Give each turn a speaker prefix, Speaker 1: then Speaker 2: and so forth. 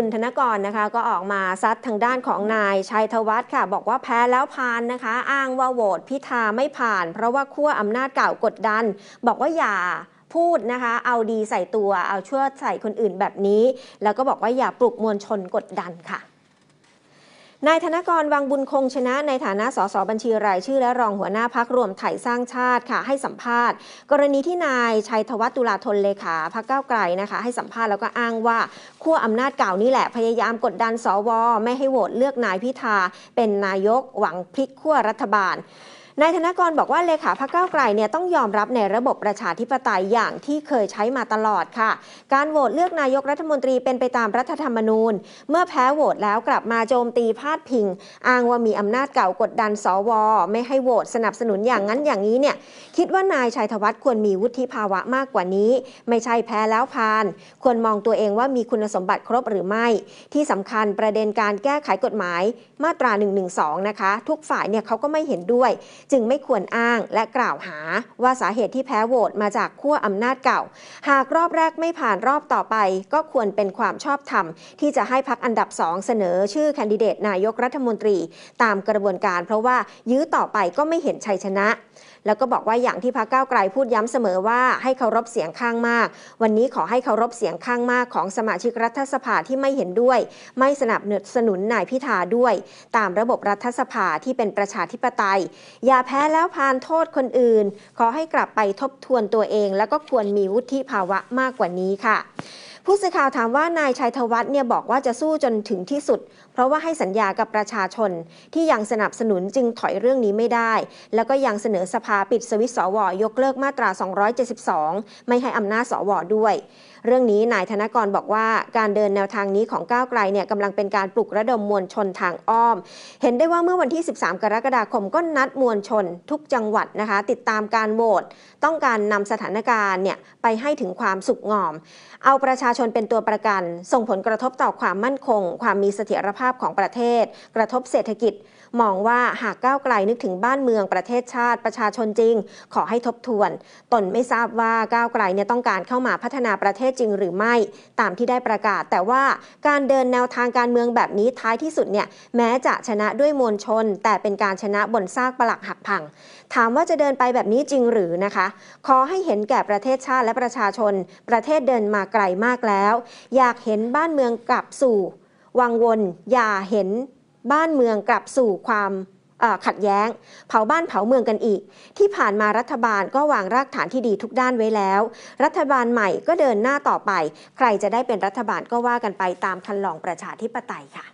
Speaker 1: คุณธนกรนะคะก็ออกมาซัดทางด้านของนายชัยธวัฒน์ค่ะ บอกว่าแพ้แล้วพานนะคะ อ้างว่าโหวตพิธาไม่ผ่านเพราะว่าขั้วอำนาจเก่ากดดัน บอกว่าอย่าพูดนะคะ เอาดีใส่ตัวเอาชั่วใส่คนอื่นแบบนี้ แล้วก็บอกว่าอย่าปลุกมวลชนกดดันค่ะนายธนกรวังบุญคง ชนะในฐานะสสบัญชี ราย ชื่อและรองหัว หน้าพักรวมไทยสร้างชาติค่ะให้สัมภาษณ์ กรณีที่นาย ชัยธวัฒน์ตุลาธนเลขาพักเก้าไกล นะคะ ให้สัมภาษณ์ แล้วก็อ้างว่าขั้วอำนาจเก่านี่แหละพยายามกดดันสวไม่ให้โหวตเลือก นายพิธา เป็นนายกหวังพลิกขั้วรัฐบาลนายธนกรบอกว่าเลขาพักเก้าไกลเนี่ยต้องยอมรับในระบบประชาธิปไตยอย่างที่เคยใช้มาตลอดค่ะ การโหวตเลือกนายกรัฐมนตรีเป็นไปตามรัฐธรรมนูญ เมื่อแพ้โหวตแล้วกลับมาโจมตีพาดพิงอ้างว่ามีอำนาจเก่ากดดันสวไม่ให้โหวตสนับสนุนอย่างนั้นอย่างนี้เนี่ยคิดว่านายชัยธวัฒน์ควรมีวุฒิภาวะมากกว่านี้ ไม่ใช่แพ้แล้วพาน ควรมองตัวเองว่ามีคุณสมบัติครบหรือไม่ ที่สำคัญประเด็นการแก้ไขกฎหมายมาตรา1นึนะคะทุกฝ่ายเนี่ยเขาก็ไม่เห็นด้วยจึงไม่ควรอ้างและกล่าวหา ว่าสาเหตุที่แพ้โหวตมาจากขั้วอำนาจเก่า หากรอบแรกไม่ผ่านรอบต่อไป ก็ควรเป็นความชอบธรรม ที่จะให้พักอันดับสองเสนอชื่อแคนดิเดตนายกรัฐมนตรีตามกระบวนการเพราะว่ายื้อต่อไปก็ไม่เห็นชัยชนะแล้วก็บอกว่าอย่างที่พระเก้าไกลพูดย้ำเสมอว่าให้เคารพเสียงข้างมาก วันนี้ขอให้เคารพเสียงข้างมากของสมาชิกรัฐสภาที่ไม่เห็นด้วย ไม่สนับสนุนนายพิธาด้วย ตามระบบรัฐสภาที่เป็นประชาธิปไตย อย่าแพ้แล้วพานโทษคนอื่น ขอให้กลับไปทบทวนตัวเอง แล้วก็ควรมีวุฒิภาวะมากกว่านี้ค่ะผู้สื่อข่าวถามว่านายชัยธวัฒน์เนี่ยบอกว่าจะสู้จนถึงที่สุด เพราะว่าให้สัญญากับประชาชนที่ยังสนับสนุนจึงถอยเรื่องนี้ไม่ได้ แล้วก็ยังเสนอสภาปิดสวิตสว ยกเลิกมาตรา 272 ไม่ให้อำนาจสวด้วย เรื่องนี้นายธนกรบอกว่า การเดินแนวทางนี้ของก้าวไกลเนี่ยกำลังเป็นการปลุกระดมมวลชนทางอ้อม เห็นได้ว่าเมื่อวันที่ 13 กรกฎาคมก็นัดมวลชนทุกจังหวัดนะคะติดตามการโหวตต้องการนำสถานการณ์เนี่ยไปให้ถึงความสุขงอมเอาประชาชนเป็นตัวประกัน ส่งผลกระทบต่อความมั่นคง ความมีเสถียรภาพของประเทศ กระทบเศรษฐกิจมองว่าหากก้าวไกลนึกถึงบ้านเมืองประเทศชาติ ประชาชนจริง ขอให้ทบทวน ตนไม่ทราบว่าก้าวไกลเนี่ยต้องการเข้ามาพัฒนาประเทศจริงหรือไม่ ตามที่ได้ประกาศ แต่ว่าการเดินแนวทางการเมืองแบบนี้ท้ายที่สุดเนี่ยแม้จะชนะด้วยมวลชน แต่เป็นการชนะบนซากปลักหักพัง ถามว่าจะเดินไปแบบนี้จริงหรือนะคะ ขอให้เห็นแก่ประเทศชาติและประชาชน ประเทศเดินมาไกลมากแล้วอยากเห็นบ้านเมืองกลับสู่วังวนอย่าเห็นบ้านเมืองกลับสู่ความขัดแย้ง เผาบ้านเผาเมืองกันอีก ที่ผ่านมารัฐบาลก็วางรากฐานที่ดีทุกด้านไว้แล้ว รัฐบาลใหม่ก็เดินหน้าต่อไป ใครจะได้เป็นรัฐบาลก็ว่ากันไปตามคันลองประชาธิปไตยค่ะ